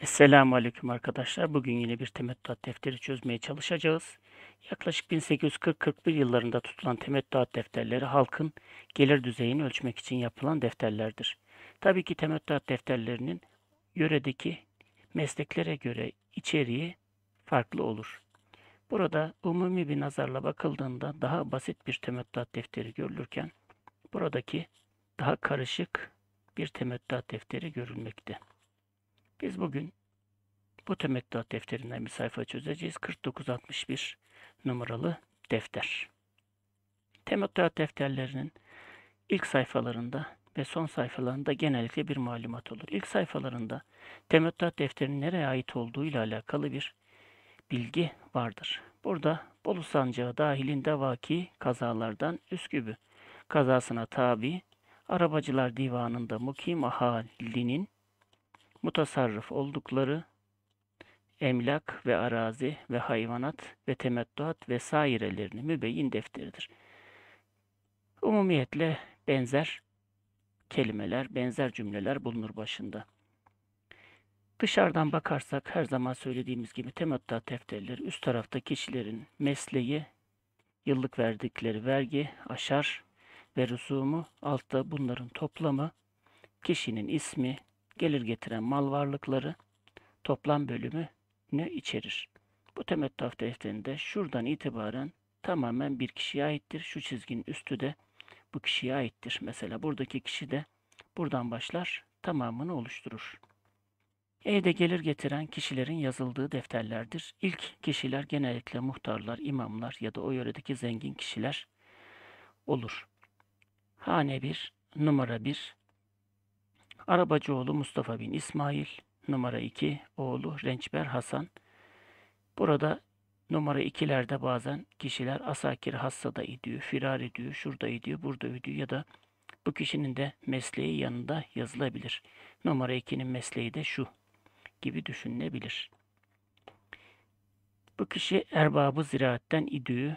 Esselamu Aleyküm arkadaşlar. Bugün yine bir temettüat defteri çözmeye çalışacağız. Yaklaşık 1840-41 yıllarında tutulan temettüat defterleri halkın gelir düzeyini ölçmek için yapılan defterlerdir. Tabii ki temettüat defterlerinin yöredeki mesleklere göre içeriği farklı olur. Burada umumi bir nazarla bakıldığında daha basit bir temettüat defteri görülürken buradaki daha karışık bir temettüat defteri görülmekte. Biz bugün bu temettüat defterinden bir sayfa çözeceğiz. 4961 numaralı defter. Temettüat defterlerinin ilk sayfalarında ve son sayfalarında genellikle bir malumat olur. İlk sayfalarında temettüat defterinin nereye ait olduğu ile alakalı bir bilgi vardır. Burada Bolu Sancağı dahilinde vaki kazalardan Üskübü kazasına tabi Arabacılar Divanı'nda mukim ahalinin mutasarrıf oldukları emlak ve arazi ve hayvanat ve temettuat vesairelerini mübeyyin defteridir. Umumiyetle benzer kelimeler, benzer cümleler bulunur başında. Dışarıdan bakarsak her zaman söylediğimiz gibi temettü defterleri üst tarafta kişilerin mesleği, yıllık verdikleri vergi, aşar ve rüsumu altta bunların toplamı, kişinin ismi, gelir getiren mal varlıkları toplam bölümünü içerir. Bu temettü hafta defterinde şuradan itibaren tamamen bir kişiye aittir. Şu çizginin üstü de bu kişiye aittir. Mesela buradaki kişi de buradan başlar tamamını oluşturur. Evde gelir getiren kişilerin yazıldığı defterlerdir. İlk kişiler genellikle muhtarlar, imamlar ya da o yöredeki zengin kişiler olur. Hane 1, numara 1, Arabacı oğlu Mustafa bin İsmail, numara 2 oğlu Rençber Hasan. Burada numara 2'lerde bazen kişiler asakir hassada idiyor, firar ediyor, şurada idiyor, burada idiyor ya da bu kişinin de mesleği yanında yazılabilir. Numara 2'nin mesleği de şu gibi düşünülebilir. Bu kişi erbabı ziraatten idüğü,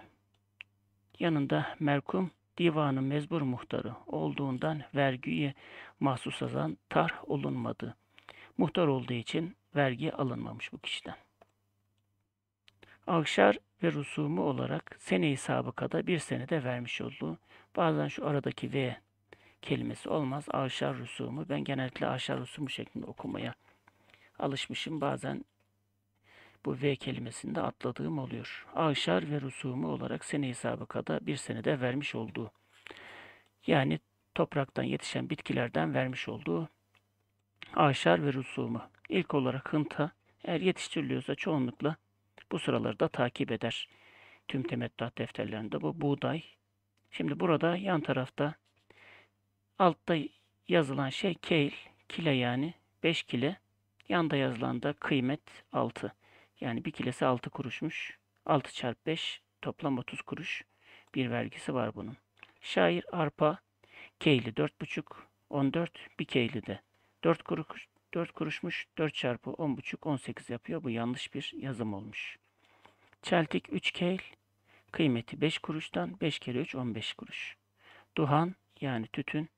yanında merkum divanı mezbur muhtarı olduğundan vergiye mahsus olan tarh olunmadı. Muhtar olduğu için vergi alınmamış bu kişiden. Akşar ve rusumu olarak sene-i sabıkada bir senede vermiş oldu. bazen şu aradaki ve kelimesi olmaz. Aşar rusumu. Ben genellikle aşar rusumu şeklinde okumaya alışmışım. Bazen bu V kelimesinde atladığım oluyor. Avşar ve rusumu olarak sene hesabı kadar bir senede vermiş olduğu. Yani topraktan yetişen bitkilerden vermiş olduğu avşar ve rusumu. İlk olarak hınta eğer yetiştiriliyorsa çoğunlukla bu sıraları da takip eder. Tüm temettuat defterlerinde bu buğday. Şimdi burada yan tarafta altta yazılan şey keil, kile yani 5 kile. Yanda yazılan da kıymet 6. Yani bir kilesi 6 kuruşmuş. 6 çarpı 5 toplam 30 kuruş bir vergisi var bunun. Şair arpa keyli 4,5 14 bir keyli de 4 kuruş 4 kuruşmuş 4 çarpı 10,5 18 yapıyor. Bu yanlış bir yazım olmuş. Çeltik 3 keyl kıymeti 5 kuruştan 5 kere 3 15 kuruş. Duhan yani tütün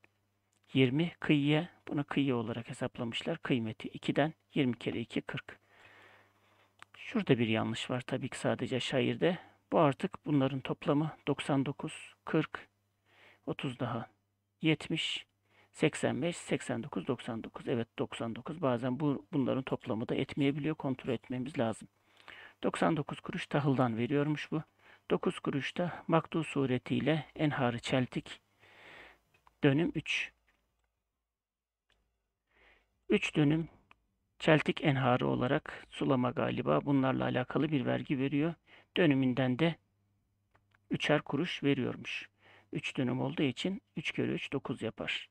20 kıyıya bunu kıyı olarak hesaplamışlar. Kıymeti 2'den 20 kere 2 40. Şurada bir yanlış var tabii ki sadece şairde. Bu artık bunların toplamı 99, 40, 30 daha 70, 85, 89, 99. Evet 99 bazen bu, bunların toplamı da etmeyebiliyor. Kontrol etmemiz lazım. 99 kuruş tahıldan veriyormuş bu. 9 kuruşta maktu suretiyle enharı çeltik. Dönüm 3. 3 dönüm Çeltik enharı olarak sulama galiba bunlarla alakalı bir vergi veriyor. Dönümünden de üçer kuruş veriyormuş. 3 dönüm olduğu için 3 kere 3 9 yapar.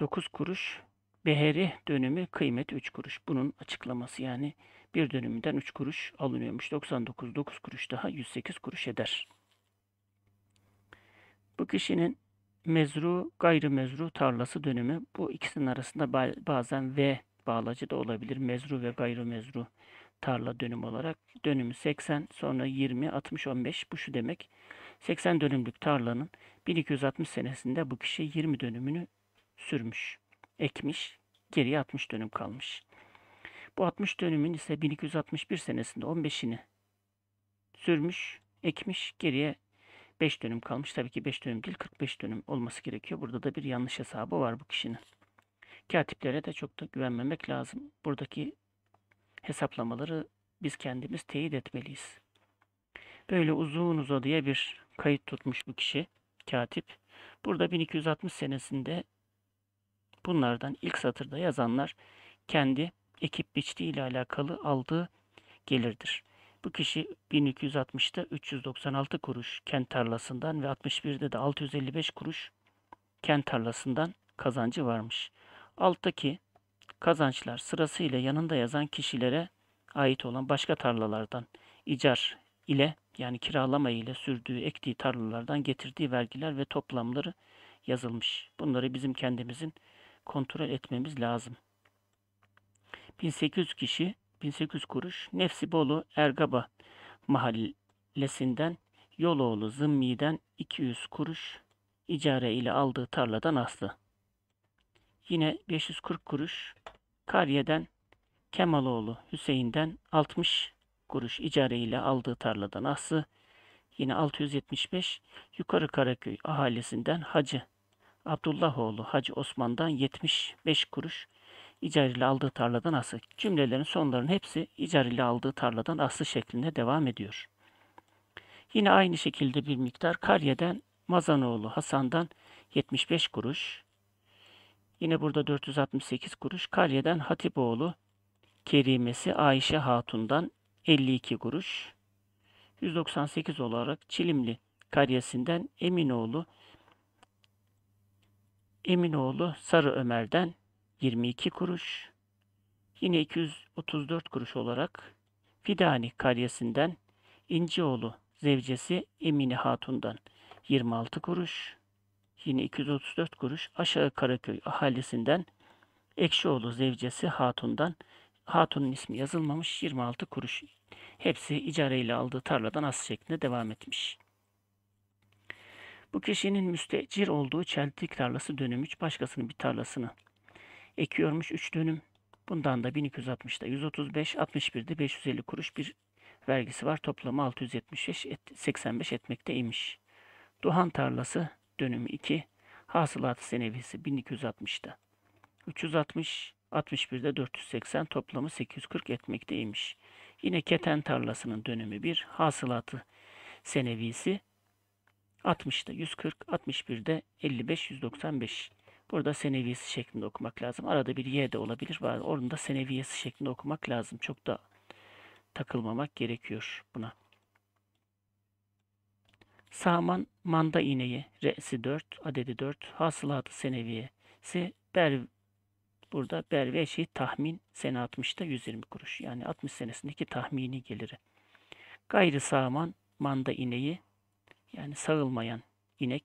9 kuruş beheri dönümü kıymet 3 kuruş. Bunun açıklaması yani bir dönümünden 3 kuruş alınıyormuş. 99 9 kuruş daha 108 kuruş eder. Bu kişinin mezru, gayrı mezru tarlası dönümü bu ikisinin arasında bazen v bağlacı da olabilir. Mezru ve gayru mezru tarla dönüm olarak. Dönümü 80 sonra 20 60 15 bu şu demek. 80 dönümlük tarlanın 1260 senesinde bu kişi 20 dönümünü sürmüş, ekmiş, geriye 60 dönüm kalmış. Bu 60 dönümün ise 1261 senesinde 15'ini sürmüş, ekmiş, geriye 5 dönüm kalmış. Tabii ki 5 dönüm değil 45 dönüm olması gerekiyor. Burada da bir yanlış hesabı var bu kişinin. Katiplere de çok da güvenmemek lazım. Buradaki hesaplamaları biz kendimiz teyit etmeliyiz. Böyle uzun uzadıya bir kayıt tutmuş bu kişi, katip. Burada 1260 senesinde bunlardan ilk satırda yazanlar kendi ekip biçtiği ile alakalı aldığı gelirdir. Bu kişi 1260'ta 396 kuruş kent tarlasından ve 61'de de 655 kuruş kent tarlasından kazancı varmış. Alttaki kazançlar sırasıyla yanında yazan kişilere ait olan başka tarlalardan icar ile yani kiralama ile sürdüğü ektiği tarlalardan getirdiği vergiler ve toplamları yazılmış. Bunları bizim kendimizin kontrol etmemiz lazım. 1800 kişi 1800 kuruş Nefsi Bolu Ergaba mahallesinden Yoloğlu Zımmi'den 200 kuruş icare ile aldığı tarladan aslı. Yine 540 kuruş Kariyeden Kemaloğlu Hüseyin'den 60 kuruş icare ile aldığı tarladan ası. Yine 675 Yukarı Karaköy ahalisinden Hacı Abdullahoğlu Hacı Osman'dan 75 kuruş icare ile aldığı tarladan ası. Cümlelerin sonların hepsi icare ile aldığı tarladan ası şeklinde devam ediyor. Yine aynı şekilde bir miktar Karye'den Mazanoğlu Hasan'dan 75 kuruş, Yine burada 468 kuruş. Kalya'dan Hatipoğlu Kerimesi Ayşe Hatun'dan 52 kuruş. 198 olarak Çilimli karyesinden Eminoğlu Eminoğlu Sarı Ömer'den 22 kuruş. Yine 234 kuruş olarak Fidani karyesinden İncioğlu zevcesi Emine Hatun'dan 26 kuruş yine 234 kuruş aşağı Karaköy ahalisinden Ekşioğlu zevcesi Hatun'dan Hatun'un ismi yazılmamış 26 kuruş. Hepsi icareyle aldığı tarladan as şeklinde devam etmiş. Bu kişinin müstecir olduğu çeltik tarlası dönüm 3 başkasının bir tarlasını ekiyormuş 3 dönüm. Bundan da 1260'da 135, 61'de 550 kuruş bir vergisi var. Toplamı 675 et, 85 etmekteymiş. Duhan tarlası dönümü 2. hasılat senevisi 1260'da. 360, 61'de 480 toplamı 840 etmekteymiş. Yine keten tarlasının dönümü 1. Hasılatı senevisi 60'da 140, 61'de 55, 195. Burada seneviyesi şeklinde okumak lazım. Arada bir Y de olabilir. Orada seneviyesi şeklinde okumak lazım. Çok da takılmamak gerekiyor buna. Saman manda ineği re'si 4, adedi 4, hasılatı seneviyesi ber burada şey tahmin sene 60'ta 120 kuruş. Yani 60 senesindeki tahmini geliri. Gayrı sağman manda ineği yani sağılmayan inek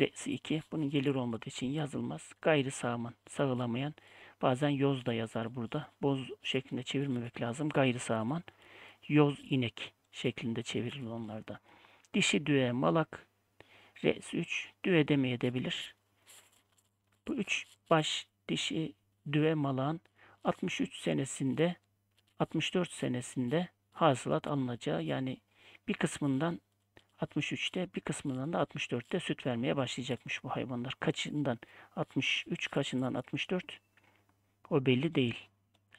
re'si 2. Bunun gelir olmadığı için yazılmaz. Gayrı sağman sağılamayan bazen yoz da yazar burada. Boz şeklinde çevirmemek lazım. Gayrı sağman yoz inek şeklinde çevirilir onlarda. Dişi düve malak. Res 3 düve demeyebilir. Bu 3 baş dişi düve malan 63 senesinde 64 senesinde hasılat alınacağı yani bir kısmından 63'te bir kısmından da 64'te süt vermeye başlayacakmış bu hayvanlar. Kaçından 63 kaçından 64 o belli değil.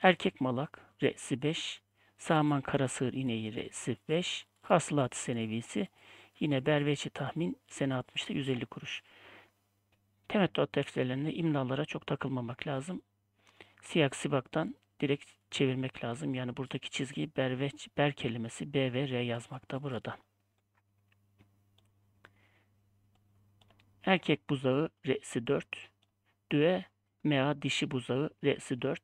Erkek malak R'si 5, Saman kara karasığır ineği R'si 5, Hasılat senevisi yine berveçi tahmin sene 60'ta 150 kuruş. Temettuat tefsirlerinde imlalara çok takılmamak lazım. Siyak sibaktan direkt çevirmek lazım. Yani buradaki çizgiyi berveç, ber kelimesi B ve R yazmakta burada. Erkek buzağı R'si 4. düe mea dişi buzağı R'si 4.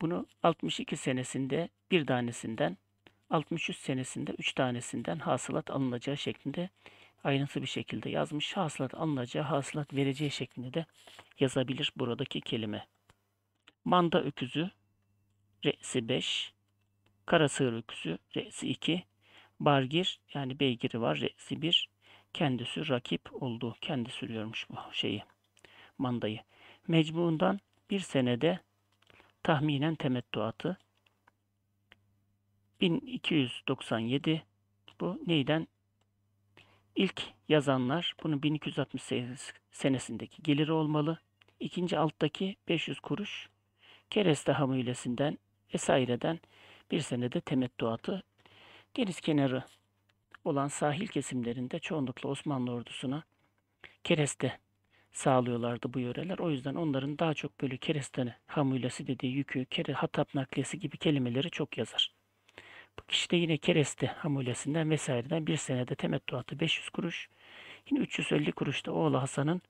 Bunu 62 senesinde bir tanesinden 63 senesinde 3 tanesinden hasılat alınacağı şeklinde ayrıntılı bir şekilde yazmış. Hasılat alınacağı, hasılat vereceği şeklinde de yazabilir buradaki kelime. Manda öküzü re'si 5, kara sığır öküzü re'si 2, bargir yani beygiri var re'si 1, kendisi rakip oldu. Kendi sürüyormuş bu şeyi, mandayı. Mecmuundan bir senede tahminen temettuatı 1297 bu neyden? İlk yazanlar bunun 1268 senesindeki geliri olmalı. İkinci alttaki 500 kuruş kereste hamilesinden vesaireden bir senede temettuatı deniz kenarı olan sahil kesimlerinde çoğunlukla Osmanlı ordusuna kereste sağlıyorlardı bu yöreler. O yüzden onların daha çok böyle kereste hamilesi dediği yükü, kere hatap naklesi gibi kelimeleri çok yazar. Bu kişi de yine kereste hamulesinden vesaireden bir senede temettuatı 500 kuruş. Yine 350 kuruş da oğlu Hasan'ın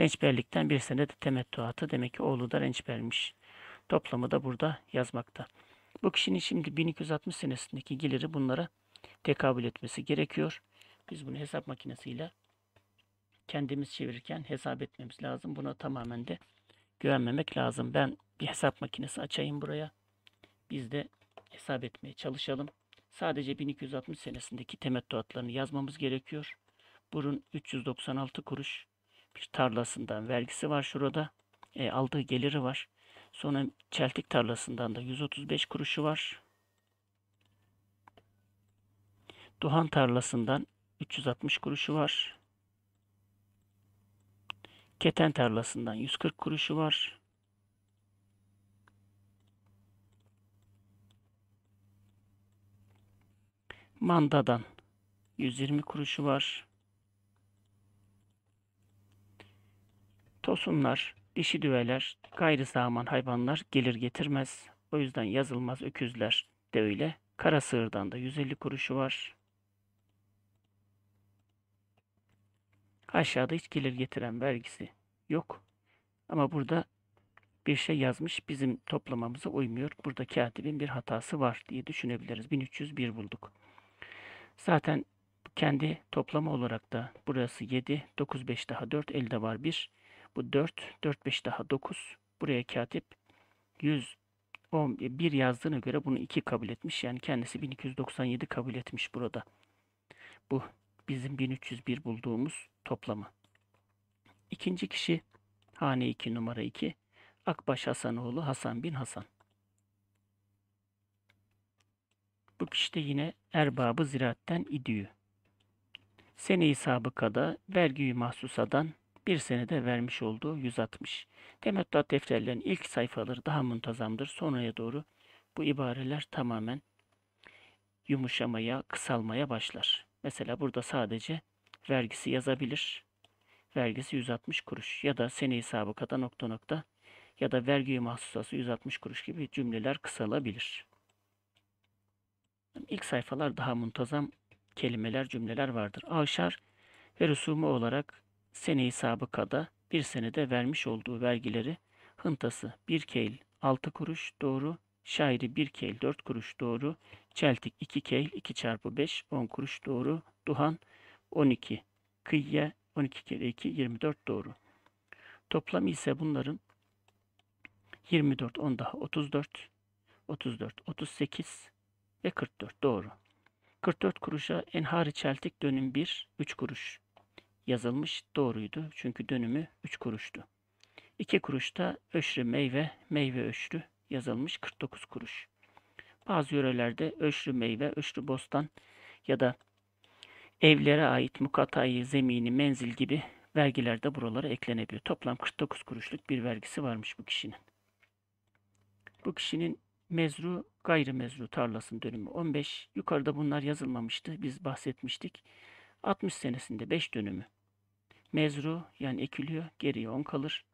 rençberlikten bir senede temettuatı. Demek ki oğlu da rençbermiş. Toplamı da burada yazmakta. Bu kişinin şimdi 1260 senesindeki geliri bunlara tekabül etmesi gerekiyor. Biz bunu hesap makinesiyle kendimiz çevirirken hesap etmemiz lazım. Buna tamamen de güvenmemek lazım. Ben bir hesap makinesi açayım buraya. Biz de hesap etmeye çalışalım. Sadece 1260 senesindeki temettuatlarını yazmamız gerekiyor. Bunun 396 kuruş bir tarlasından vergisi var şurada. E, aldığı geliri var. Sonra çeltik tarlasından da 135 kuruşu var. Duhan tarlasından 360 kuruşu var. Keten tarlasından 140 kuruşu var. Manda'dan 120 kuruşu var. Tosunlar, dişi düveler, gayri saman hayvanlar gelir getirmez. O yüzden yazılmaz öküzler de öyle. Kara sığırdan da 150 kuruşu var. Aşağıda hiç gelir getiren vergisi yok. Ama burada bir şey yazmış bizim toplamamıza uymuyor. Burada katibin bir hatası var diye düşünebiliriz. 1301 bulduk. Zaten kendi toplamı olarak da burası 7, 9, 5 daha 4, elde var 1. Bu 4, 4, 5 daha 9. Buraya katip 100, 1 yazdığına göre bunu 2 kabul etmiş. Yani kendisi 1297 kabul etmiş burada. Bu bizim 1301 bulduğumuz toplamı. İkinci kişi hane 2 numara 2 Akbaş Hasanoğlu Hasan bin Hasan. Yakıp işte yine erbabı ziraatten idüyü. Seneyi i sabıkada vergiyi mahsusadan bir senede vermiş olduğu 160. Temettüat defterlerin ilk sayfaları daha muntazamdır. Sonraya doğru bu ibareler tamamen yumuşamaya, kısalmaya başlar. Mesela burada sadece vergisi yazabilir. Vergisi 160 kuruş ya da seneyi i sabıkada nokta nokta ya da vergiyi mahsusası 160 kuruş gibi cümleler kısalabilir. İlk sayfalar daha muntazam kelimeler, cümleler vardır. Avşar ve rüsumu olarak seneyi sabıkada bir senede vermiş olduğu vergileri hıntası bir keyl 6 kuruş doğru, şairi bir keyl 4 kuruş doğru, çeltik 2 keyl 2 çarpı 5 10 kuruş doğru, duhan 12, kıyya 12 kere 2 24 doğru. toplam ise bunların 24, 10 daha 34, 34, 38, ve 44 doğru. 44 kuruşa en çeltik dönüm 1 3 kuruş yazılmış doğruydu. Çünkü dönümü 3 kuruştu. 2 kuruşta öşrü meyve, meyve öşrü yazılmış 49 kuruş. Bazı yörelerde öşrü meyve, öşrü bostan ya da evlere ait mukatayı, zemini, menzil gibi vergiler de buralara eklenebiliyor. Toplam 49 kuruşluk bir vergisi varmış bu kişinin. Bu kişinin mezru Mezru tarlasının dönümü 15. Yukarıda bunlar yazılmamıştı. Biz bahsetmiştik. 60 senesinde 5 dönümü. Mezru yani ekiliyor. Geriye 10 kalır.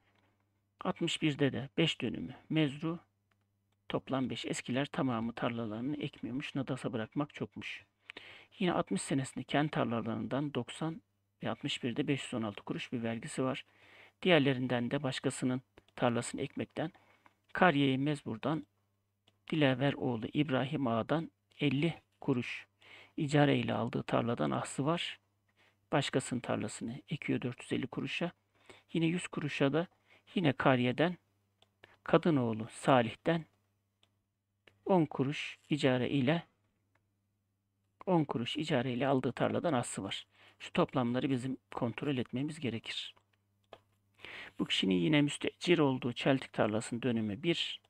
61'de de 5 dönümü. Mezru toplam 5. Eskiler tamamı tarlalarını ekmiyormuş. Nadasa bırakmak çokmuş. Yine 60 senesinde kent tarlalarından 90 ve 61'de 516 kuruş bir vergisi var. Diğerlerinden de başkasının tarlasını ekmekten Kariye-i Mezbur'dan Dilaver oğlu İbrahim Ağa'dan 50 kuruş icare ile aldığı tarladan ahsı var. Başkasının tarlasını ekiyor 450 kuruşa. Yine 100 kuruşa da yine Kariye'den kadın oğlu Salih'ten 10 kuruş icare ile 10 kuruş icare ile aldığı tarladan ahsı var. Şu toplamları bizim kontrol etmemiz gerekir. Bu kişinin yine müstecir olduğu çeltik tarlasının dönümü 1,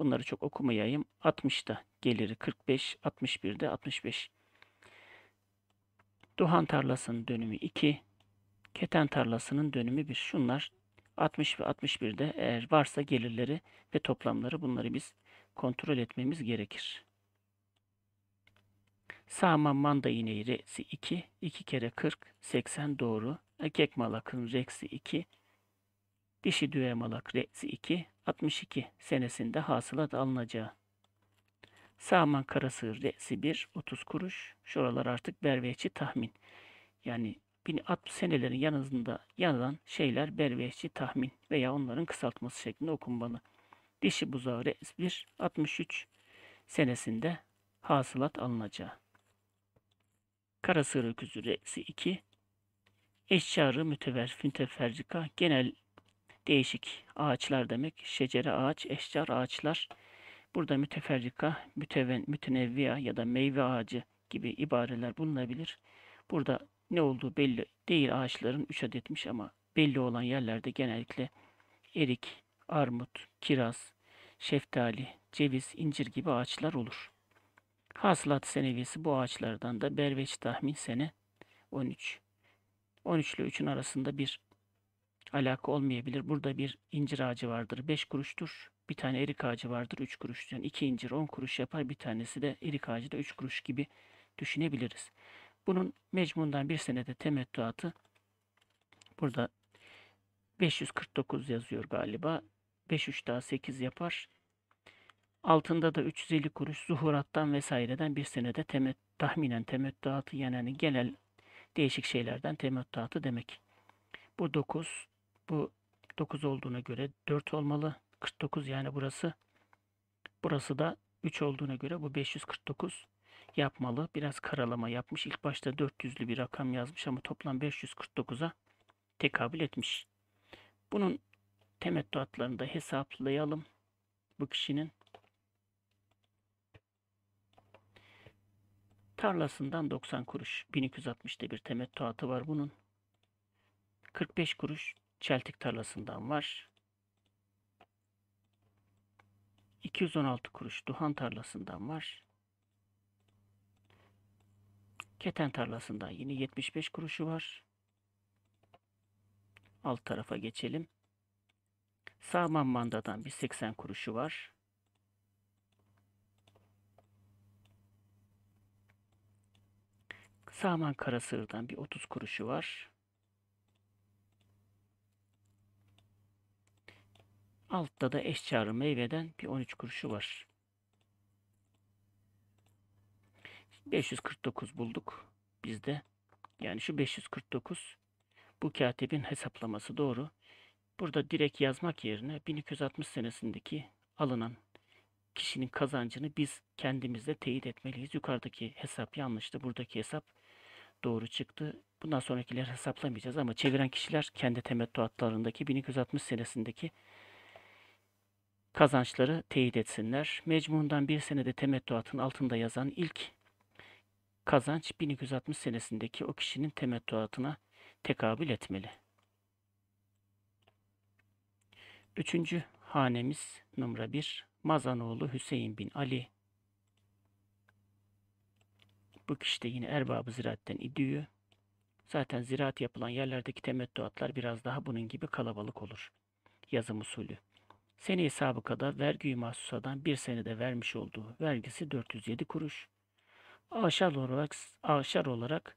Bunları çok okumayayım. 60'ta geliri 45, 61'de 65. Duhan tarlasının dönümü 2. Keten tarlasının dönümü 1. Şunlar 60 ve 61'de eğer varsa gelirleri ve toplamları bunları biz kontrol etmemiz gerekir. Sağma manda iğneyi 2, 2 kere 40, 80 doğru. Erkek malakın reksi 2, dişi düve malak reksi 2, 62 senesinde hasılat alınacağı. Saman Karasığır Re'si 1, 30 kuruş. Şuralar artık berveçi tahmin. Yani 1060 senelerin yanında yazan şeyler berveçi tahmin veya onların kısaltması şeklinde okunmalı. Dişi buzağı Re'si 1, 63 senesinde hasılat alınacağı. Karasığır Öküzü Re'si 2, Eşşarı Mütever Fünteferrika genel değişik ağaçlar demek. Şecere ağaç, eşcar ağaçlar. Burada müteferrika, müteven, mütenevviya ya da meyve ağacı gibi ibareler bulunabilir. Burada ne olduğu belli değil ağaçların 3 adetmiş ama belli olan yerlerde genellikle erik, armut, kiraz, şeftali, ceviz, incir gibi ağaçlar olur. Hasılat seneviyesi bu ağaçlardan da berveç tahmin sene 13. 13 ile 3'ün arasında bir alaka olmayabilir. Burada bir incir ağacı vardır. 5 kuruştur. Bir tane erik ağacı vardır. 3 kuruş. Yani 2 incir 10 kuruş yapar. Bir tanesi de erik ağacı da 3 kuruş gibi düşünebiliriz. Bunun mecmundan bir senede temettuatı burada 549 yazıyor galiba. 5 3 daha 8 yapar. Altında da 350 kuruş zuhurattan vesaireden bir senede temet, tahminen temettuatı yani genel değişik şeylerden temettuatı demek. Bu 9 bu 9 olduğuna göre 4 olmalı. 49 yani burası. Burası da 3 olduğuna göre bu 549 yapmalı. Biraz karalama yapmış. İlk başta 400'lü bir rakam yazmış ama toplam 549'a tekabül etmiş. Bunun temettuatlarını da hesaplayalım. Bu kişinin tarlasından 90 kuruş. 1260'ta bir temettuatı var bunun. 45 kuruş çeltik tarlasından var. 216 kuruş Duhan tarlasından var. Keten tarlasından yine 75 kuruşu var. Alt tarafa geçelim. Sağman mandadan bir 80 kuruşu var. Sağman karasığırdan bir 30 kuruşu var. Altta da eşçarı meyveden bir 13 kuruşu var. 549 bulduk bizde. Yani şu 549 bu katibin hesaplaması doğru. Burada direkt yazmak yerine 1260 senesindeki alınan kişinin kazancını biz kendimizle teyit etmeliyiz. Yukarıdaki hesap yanlıştı. Buradaki hesap doğru çıktı. Bundan sonrakiler hesaplamayacağız ama çeviren kişiler kendi temettuatlarındaki 1260 senesindeki kazançları teyit etsinler. Mecmun'dan bir senede temettuatın altında yazan ilk kazanç 1260 senesindeki o kişinin temettuatına tekabül etmeli. Üçüncü hanemiz numara bir Mazanoğlu Hüseyin bin Ali. Bu kişi de yine erbabı ziraatten idüğü. Zaten ziraat yapılan yerlerdeki temettuatlar biraz daha bunun gibi kalabalık olur. Yazım usulü. Sene hesabı kadar vergiyi mahsusadan bir senede vermiş olduğu vergisi 407 kuruş. Aşar olarak, aşar olarak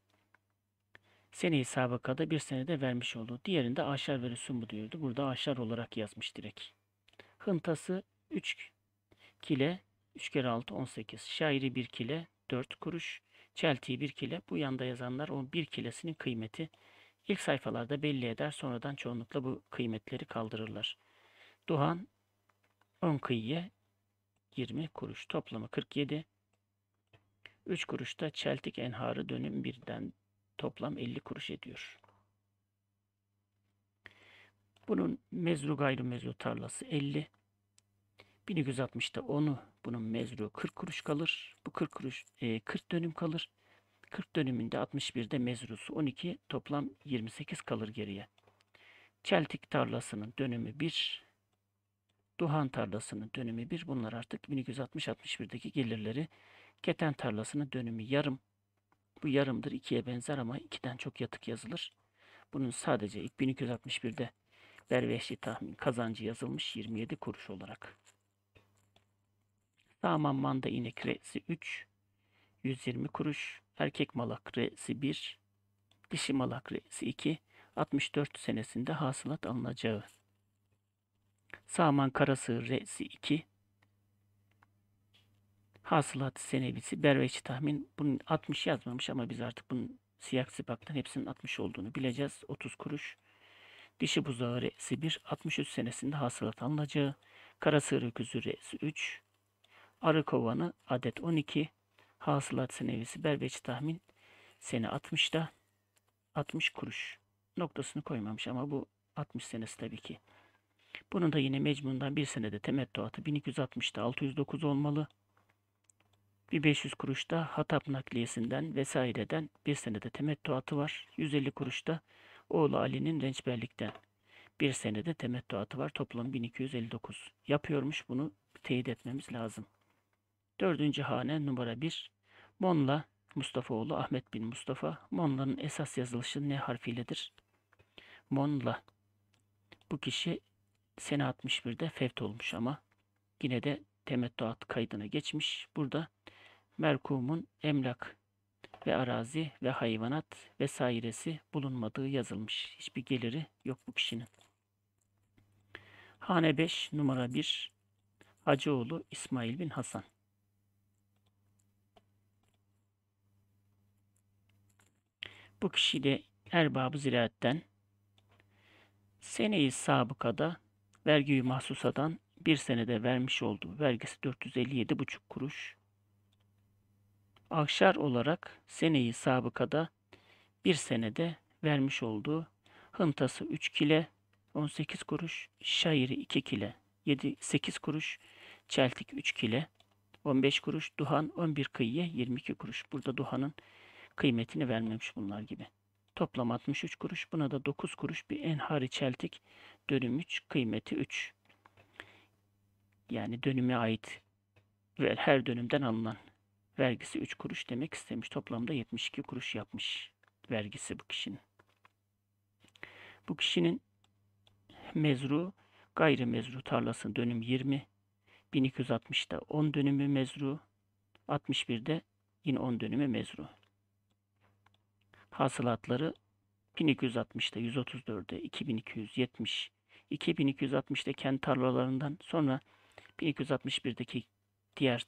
sene hesabı kadar bir senede vermiş olduğu, Diğerinde aşar ve rüsum diyordu. Burada aşar olarak yazmış direkt. Hıntası 3 kile 3 kere 6 18. Şairi 1 kile 4 kuruş. Çeltiği 1 kile. Bu yanda yazanlar o 1 kilesinin kıymeti. İlk sayfalarda belli eder. Sonradan çoğunlukla bu kıymetleri kaldırırlar. Duhan 10 kıyıya 20 kuruş. Toplamı 47. 3 kuruşta çeltik enharı dönüm birden toplam 50 kuruş ediyor. Bunun mezru gayrı mezru tarlası 50. 1260'ta onu bunun mezru 40 kuruş kalır. Bu 40 kuruş e, 40 dönüm kalır. 40 dönümünde 61'de mezrusu 12 toplam 28 kalır geriye. Çeltik tarlasının dönümü 1, Duhan tarlasının dönümü 1. Bunlar artık 1260-61'deki gelirleri. Keten tarlasının dönümü yarım. Bu yarımdır. 2'ye benzer ama 2'den çok yatık yazılır. Bunun sadece ilk 1261'de Bervehşi tahmin kazancı yazılmış 27 kuruş olarak. Saman manda inek re'si 3, 120 kuruş. Erkek malak re'si 1, dişi malak re'si 2, 64 senesinde hasılat alınacağı. Saman Karasığır Resi 2 Hasılat senevisi Berveçi Tahmin bunun 60 yazmamış ama biz artık bunun siyah sipaktan hepsinin 60 olduğunu bileceğiz. 30 kuruş. Dişi buzağı Resi 1 63 senesinde hasılat alınacağı. Karasığır Öküzü Resi 3 Arı Kovanı adet 12 Hasılat Senevisi berbeç Tahmin sene 60'da 60 kuruş noktasını koymamış ama bu 60 senesi tabii ki. Bunun da yine mecmundan bir senede temettuatı 1260'da 609 olmalı. Bir 500 kuruşta Hatap nakliyesinden vesaireden bir senede temettuatı var. 150 kuruşta oğlu Ali'nin rençberlikten bir senede temettuatı var. Toplam 1259. Yapıyormuş bunu teyit etmemiz lazım. Dördüncü hane numara 1. Monla Mustafa Oğlu Ahmet bin Mustafa. Monla'nın esas yazılışı ne harfiyledir? Monla. Bu kişi sene 61'de fevt olmuş ama yine de temettuat kaydına geçmiş. Burada merkumun emlak ve arazi ve hayvanat vesairesi bulunmadığı yazılmış. Hiçbir geliri yok bu kişinin. Hane 5 numara 1 Hacıoğlu İsmail bin Hasan. Bu kişi de erbabı ziraatten seneyi sabıkada vergiyi mahsusadan bir senede vermiş olduğu vergisi 457,5 kuruş. Akşar olarak seneyi sabıkada bir senede vermiş olduğu hıntası 3 kile 18 kuruş, şairi 2 kile 7, 8 kuruş, çeltik 3 kile 15 kuruş, duhan 11 kıyıya 22 kuruş. Burada duhanın kıymetini vermemiş bunlar gibi. Toplam 63 kuruş. Buna da 9 kuruş bir enhari çeltik dönüm 3 kıymeti 3. Yani dönüme ait ve her dönümden alınan vergisi 3 kuruş demek istemiş. Toplamda 72 kuruş yapmış vergisi bu kişinin. Bu kişinin mezru gayri mezru tarlasının dönüm 20. 1260'da 10 dönümü mezru. 61'de yine 10 dönümü mezru hasılatları 1260'da 134'e 2270 2.260'da kent tarlalarından sonra 1261'deki diğer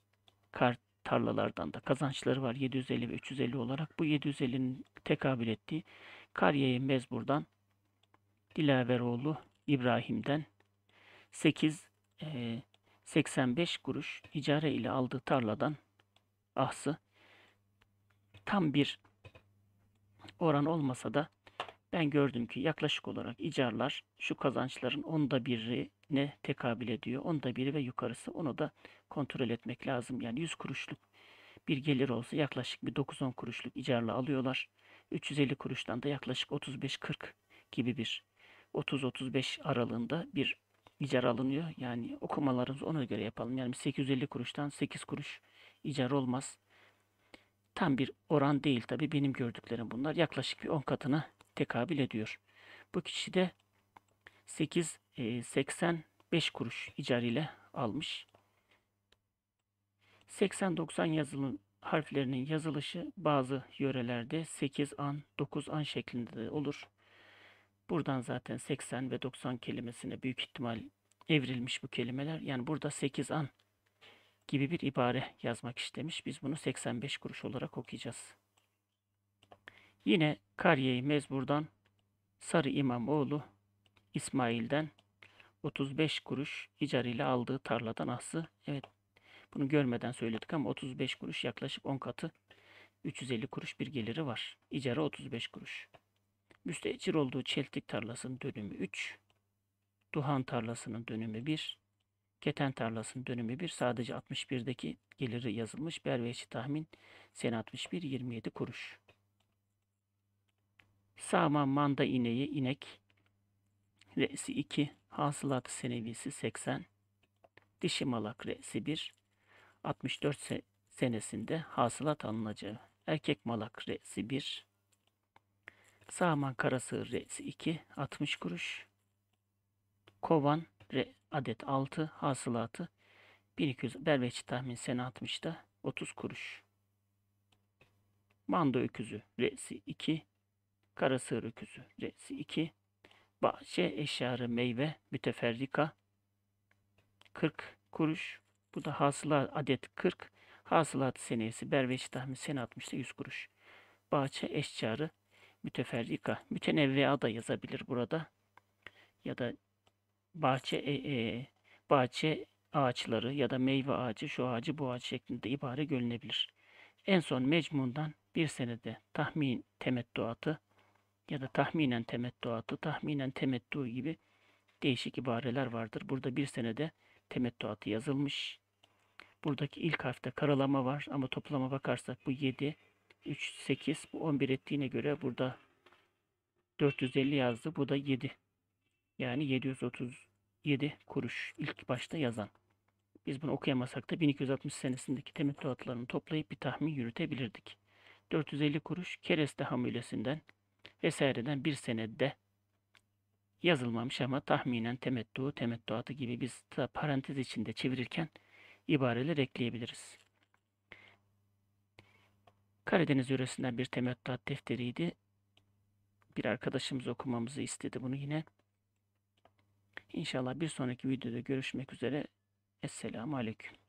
kar tarlalardan da kazançları var 750 ve 350 olarak. Bu 750'nin tekabül ettiği Kariye Mezbur'dan Dilaveroğlu İbrahim'den 8 e, 85 kuruş icare ile aldığı tarladan ahsı tam bir oran olmasa da ben gördüm ki yaklaşık olarak icarlar şu kazançların onda birine tekabül ediyor. Onda biri ve yukarısı onu da kontrol etmek lazım. Yani 100 kuruşluk bir gelir olsa yaklaşık bir 9-10 kuruşluk icarla alıyorlar. 350 kuruştan da yaklaşık 35-40 gibi bir 30-35 aralığında bir icar alınıyor. Yani okumalarımızı ona göre yapalım. Yani 850 kuruştan 8 kuruş icar olmaz. Tam bir oran değil tabi benim gördüklerim bunlar. Yaklaşık bir 10 katına tekabül ediyor. Bu kişi de 885 e, 85 kuruş icariyle almış. 80-90 yazılım harflerinin yazılışı bazı yörelerde 8 an, 9 an şeklinde de olur. Buradan zaten 80 ve 90 kelimesine büyük ihtimal evrilmiş bu kelimeler. Yani burada 8 an gibi bir ibare yazmak istemiş. Biz bunu 85 kuruş olarak okuyacağız. Yine Kariye-i Mezbur'dan Sarı İmamoğlu İsmail'den 35 kuruş icar ile aldığı tarladan ahsı. Evet bunu görmeden söyledik ama 35 kuruş yaklaşık 10 katı 350 kuruş bir geliri var. İcara 35 kuruş. Müstecir olduğu çeltik tarlasının dönümü 3. Duhan tarlasının dönümü 1. Keten tarlasının dönümü 1 sadece 61'deki geliri yazılmış. Berveçi tahmin sen 61 27 kuruş. Sağma manda ineği inek. Re'si 2. Hasılat senevisi 80. Dişi malak re'si 1. 64 senesinde hasılat alınacağı. Erkek malak re'si 1. Sağman karası re'si 2. 60 kuruş. Kovan adet 6 hasılatı 1200 berbeçi tahmin sene 60'da 30 kuruş. Manda öküzü re'si 2. Karasığır öküzü re'si 2. Bahçe eşyarı meyve müteferrika 40 kuruş. Bu da hasıla adet 40. Hasılat senesi berbeçi tahmin sene 60'da 100 kuruş. Bahçe eşyarı müteferrika. Mütenevvea da yazabilir burada. Ya da bahçe e, e, bahçe ağaçları ya da meyve ağacı, şu ağacı, bu ağacı şeklinde ibare görünebilir. En son mecmundan bir senede tahmin temettuatı ya da tahminen temettuatı, tahminen temettu gibi değişik ibareler vardır. Burada bir senede temettuatı yazılmış. Buradaki ilk harfte karalama var ama toplama bakarsak bu 7, 3, 8, bu 11 ettiğine göre burada 450 yazdı. Bu da 7 yani 737 kuruş ilk başta yazan. Biz bunu okuyamasak da 1260 senesindeki temettüatlarını toplayıp bir tahmin yürütebilirdik. 450 kuruş kereste hamilesinden vesaireden bir senede yazılmamış ama tahminen temettu, temettuatı gibi biz da parantez içinde çevirirken ibareler ekleyebiliriz. Karadeniz yöresinden bir temettuat defteriydi. Bir arkadaşımız okumamızı istedi bunu yine. İnşallah bir sonraki videoda görüşmek üzere. Esselamu Aleyküm.